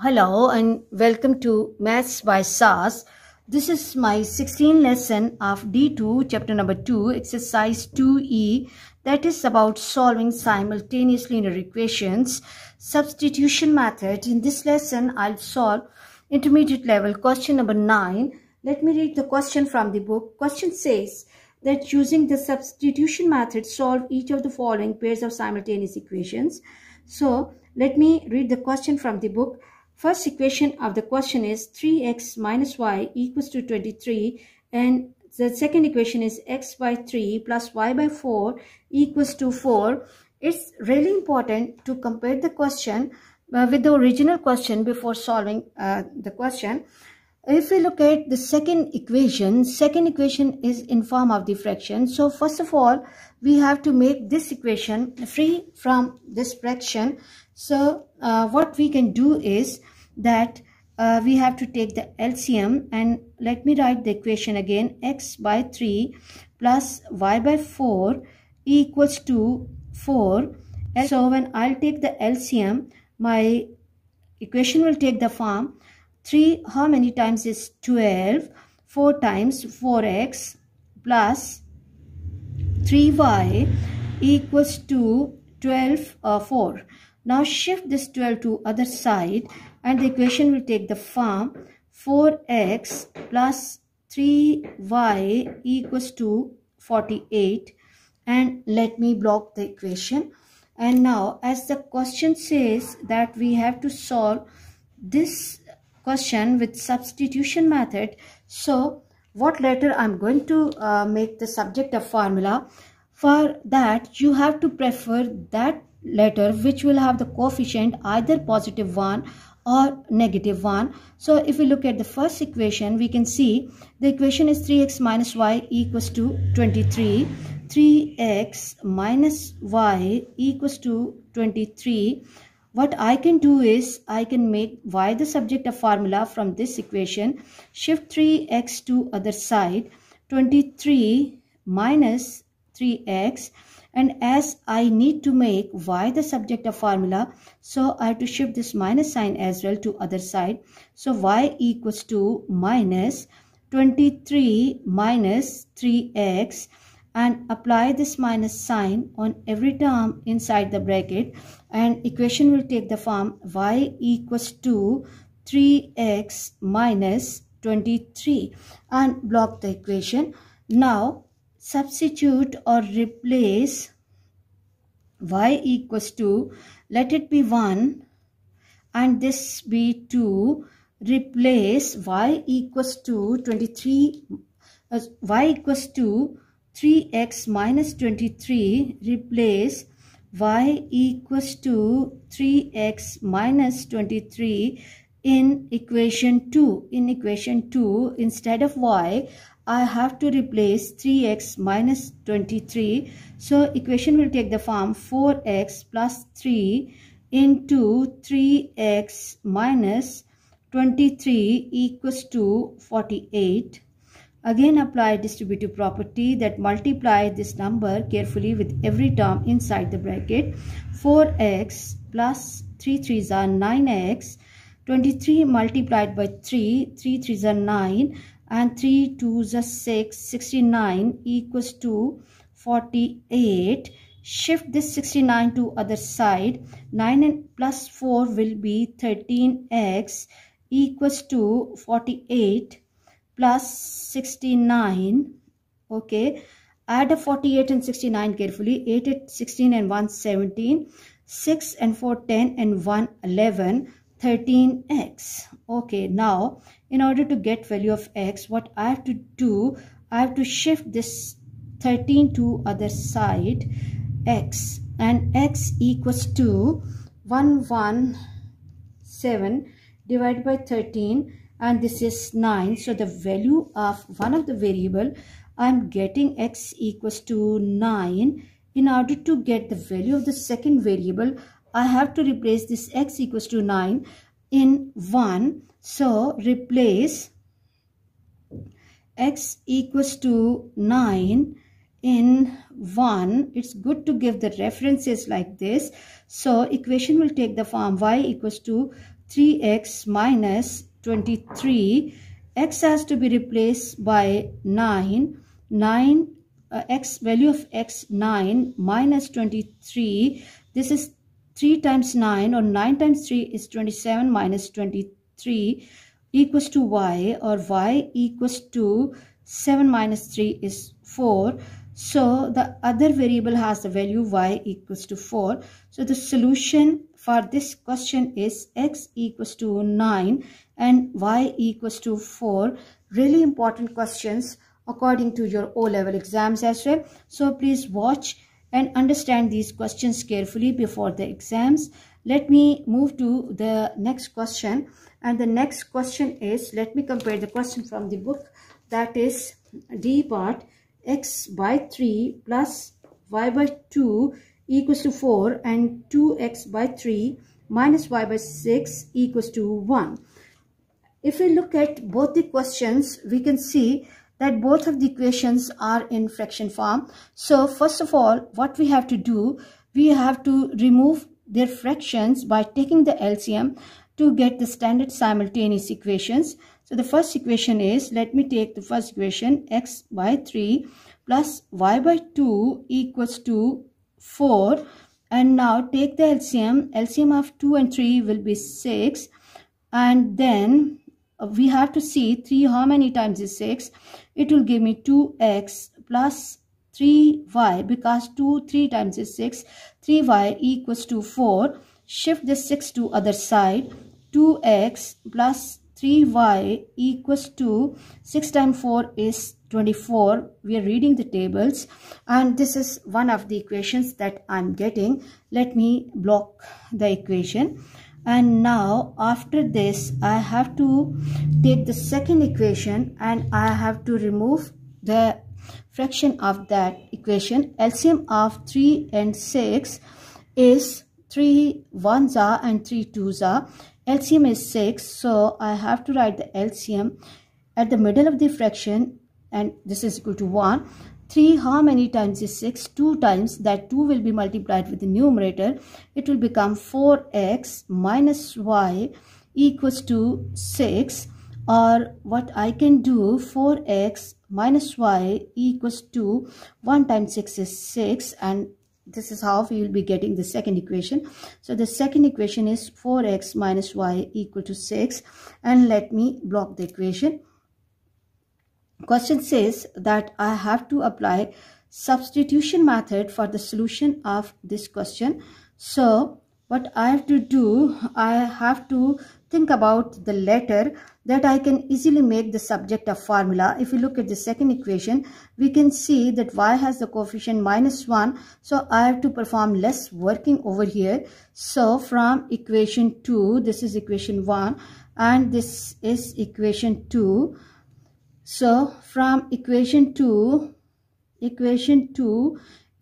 Hello and welcome to Maths by SAS. This is my 16th lesson of D2 chapter number 2 exercise 2E that is about solving simultaneous linear equations substitution method. In this lesson I'll solve intermediate level question number 9. Let me read the question from the book. Question says that using the substitution method solve each of the following pairs of simultaneous equations. So let me read the question from the book First equation of the question is 3x minus y equals to 23 and the second equation is x by 3 plus y by 4 equals to 4. It's really important to compare the question uh, with the original question before solving uh, the question. If we look at the second equation, second equation is in form of the fraction. So first of all, we have to make this equation free from this fraction. So uh, what we can do is, that uh, we have to take the LCM and let me write the equation again x by 3 plus y by 4 equals to 4 and so when I'll take the LCM my equation will take the form 3 how many times is 12 4 times 4x plus 3y equals to 12 or uh, 4 now shift this 12 to other side and the equation will take the form 4x plus 3y equals to 48 and let me block the equation and now as the question says that we have to solve this question with substitution method so what letter I'm going to uh, make the subject of formula for that you have to prefer that letter which will have the coefficient either positive 1 or negative 1. So if we look at the first equation, we can see the equation is 3x minus y equals to 23. 3x minus y equals to 23. What I can do is, I can make y the subject of formula from this equation. Shift 3x to other side. 23 minus 3x and as I need to make y the subject of formula so I have to shift this minus sign as well to other side so y equals to minus 23 minus 3x and apply this minus sign on every term inside the bracket and equation will take the form y equals to 3x minus 23 and block the equation now substitute or replace y equals to let it be 1 and this be 2 replace y equals to 23 uh, y equals to 3x minus 23 replace y equals to 3x minus 23 in equation 2. In equation 2, instead of y, I have to replace 3x minus 23. So equation will take the form 4x plus 3 into 3x minus 23 equals to 48. Again apply distributive property that multiply this number carefully with every term inside the bracket. 4x plus 3 3s are 9x 23 multiplied by 3, 3 3s are 9 and 3 2s are 6, 69 equals to 48. Shift this 69 to other side. 9 and plus 4 will be 13x equals to 48 plus 69. Okay. Add a 48 and 69 carefully. 8 at 16 and 1 17. 6 and 4 10 and 1 11. 13x okay now in order to get value of x what i have to do i have to shift this 13 to other side x and x equals to 117 divided by 13 and this is 9 so the value of one of the variable i'm getting x equals to 9 in order to get the value of the second variable I have to replace this x equals to 9 in 1. So replace x equals to 9 in 1. It's good to give the references like this. So equation will take the form y equals to 3x minus 23. x has to be replaced by 9. 9 uh, x value of x 9 minus 23. This is 3 times 9 or 9 times 3 is 27 minus 23 equals to y or y equals to 7 minus 3 is 4. So the other variable has the value y equals to 4. So the solution for this question is x equals to 9 and y equals to 4. Really important questions according to your O-level exams as well. So please watch and understand these questions carefully before the exams. Let me move to the next question. And the next question is, let me compare the question from the book. That is D part, x by 3 plus y by 2 equals to 4 and 2x by 3 minus y by 6 equals to 1. If we look at both the questions, we can see that both of the equations are in fraction form. So first of all, what we have to do, we have to remove their fractions by taking the LCM to get the standard simultaneous equations. So the first equation is, let me take the first equation, x by 3 plus y by 2 equals to 4. And now take the LCM. LCM of 2 and 3 will be 6. And then uh, we have to see 3 how many times is 6 it will give me 2x plus 3y because 2 3 times is 6 3y equals to 4 shift this 6 to other side 2x plus 3y equals to 6 times 4 is 24 we are reading the tables and this is one of the equations that i'm getting let me block the equation and now after this I have to take the second equation and I have to remove the fraction of that equation LCM of 3 and 6 is 3 ones are and 3 twos are LCM is 6 so I have to write the LCM at the middle of the fraction and this is equal to 1 3 how many times is 6 2 times that 2 will be multiplied with the numerator it will become 4x minus y equals to 6 or what I can do 4x minus y equals to 1 times 6 is 6 and this is how we will be getting the second equation so the second equation is 4x minus y equal to 6 and let me block the equation Question says that I have to apply substitution method for the solution of this question. So what I have to do, I have to think about the letter that I can easily make the subject of formula. If we look at the second equation, we can see that y has the coefficient minus 1. So I have to perform less working over here. So from equation 2, this is equation 1 and this is equation 2 so from equation 2 equation 2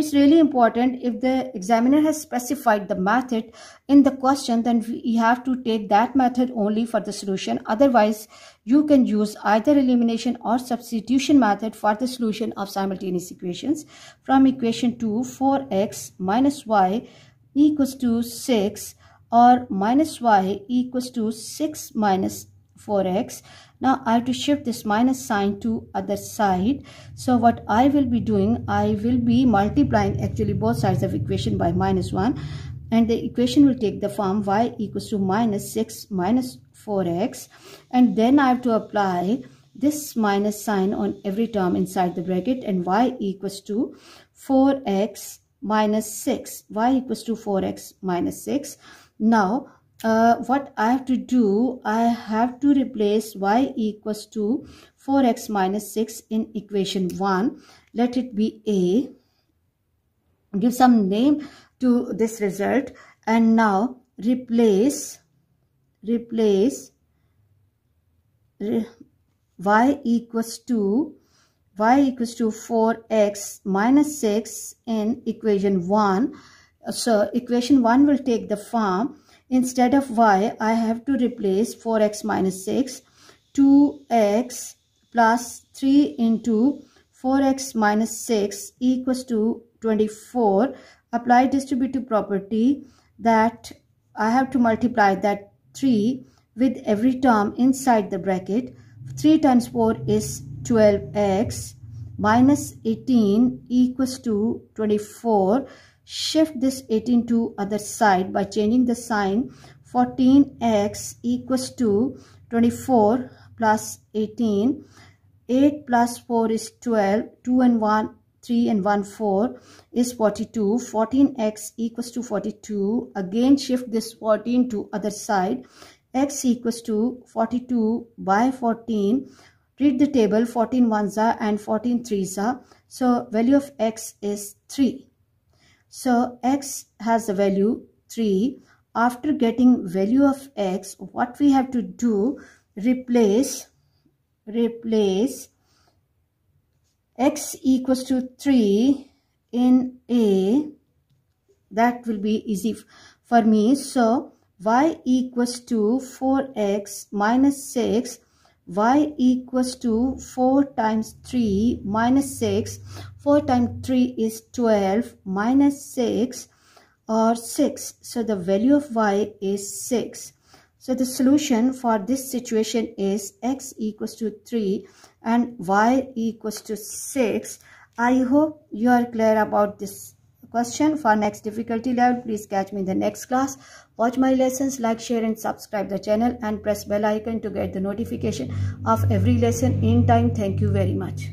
it's really important if the examiner has specified the method in the question then we have to take that method only for the solution otherwise you can use either elimination or substitution method for the solution of simultaneous equations from equation 2 4x minus y equals to 6 or minus y equals to 6 minus 4x. Now I have to shift this minus sign to other side. So what I will be doing, I will be multiplying actually both sides of equation by minus 1 and the equation will take the form y equals to minus 6 minus 4x and then I have to apply this minus sign on every term inside the bracket and y equals to 4x minus 6 y equals to 4x minus 6 now uh, what I have to do, I have to replace y equals to 4x minus 6 in equation 1. Let it be A. Give some name to this result. And now replace, replace re, y equals to y equals to 4x minus 6 in equation 1. So equation 1 will take the form Instead of y, I have to replace 4x minus 6, 2x plus 3 into 4x minus 6 equals to 24. Apply distributive property that I have to multiply that 3 with every term inside the bracket. 3 times 4 is 12x minus 18 equals to 24 Shift this 18 to other side by changing the sign 14x equals to 24 plus 18. 8 plus 4 is 12. 2 and 1, 3 and 1, 4 is 42. 14x equals to 42. Again shift this 14 to other side. x equals to 42 by 14. Read the table 14 ones are and 14 threes are. So value of x is 3. So x has a value 3. After getting value of x, what we have to do, replace, replace x equals to 3 in a. That will be easy for me. So y equals to 4x minus 6 y equals to 4 times 3 minus 6. 4 times 3 is 12 minus 6 or 6. So the value of y is 6. So the solution for this situation is x equals to 3 and y equals to 6. I hope you are clear about this question. For next difficulty level, please catch me in the next class. Watch my lessons, like, share and subscribe the channel and press bell icon to get the notification of every lesson in time. Thank you very much.